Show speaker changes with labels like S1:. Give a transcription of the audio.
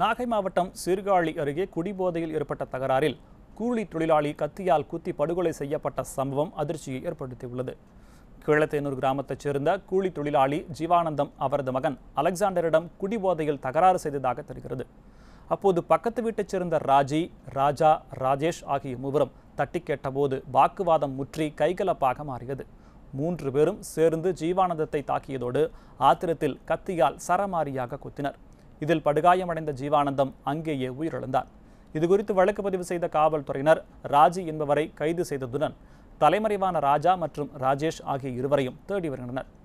S1: நாகை மாவட்டம் சீர்காழி அருகே குடிபோதையில் ஏற்பட்ட தகராறில் கூலி தொழிலாளி கத்தியால் குத்தி படுகொலை செய்யப்பட்ட சம்பவம் அதிர்ச்சியை ஏற்படுத்தியுள்ளது கீழத்தேனூர் கிராமத்தைச் சேர்ந்த கூலி தொழிலாளி ஜீவானந்தம் அவரது மகன் அலெக்சாண்டரிடம் குடிபோதையில் தகராறு செய்ததாக தெரிகிறது அப்போது பக்கத்து வீட்டைச் சேர்ந்த ராஜி ராஜா ராஜேஷ் ஆகிய மூவரும் தட்டி கேட்டபோது வாக்குவாதம் முற்றி கைகலப்பாக மாறியது மூன்று பேரும் சேர்ந்து ஜீவானந்தத்தை தாக்கியதோடு ஆத்திரத்தில் கத்தியால் சரமாரியாக குத்தினர் இதில் படுகாயமடைந்த ஜீவானந்தம் அங்கேயே உயிரிழந்தார் இதுகுறித்து வழக்கு பதிவு செய்த காவல்துறையினர் ராஜி என்பவரை கைது செய்ததுடன் தலைமறைவான ராஜா மற்றும் ராஜேஷ் ஆகிய இருவரையும் தேடி வருகின்றனர்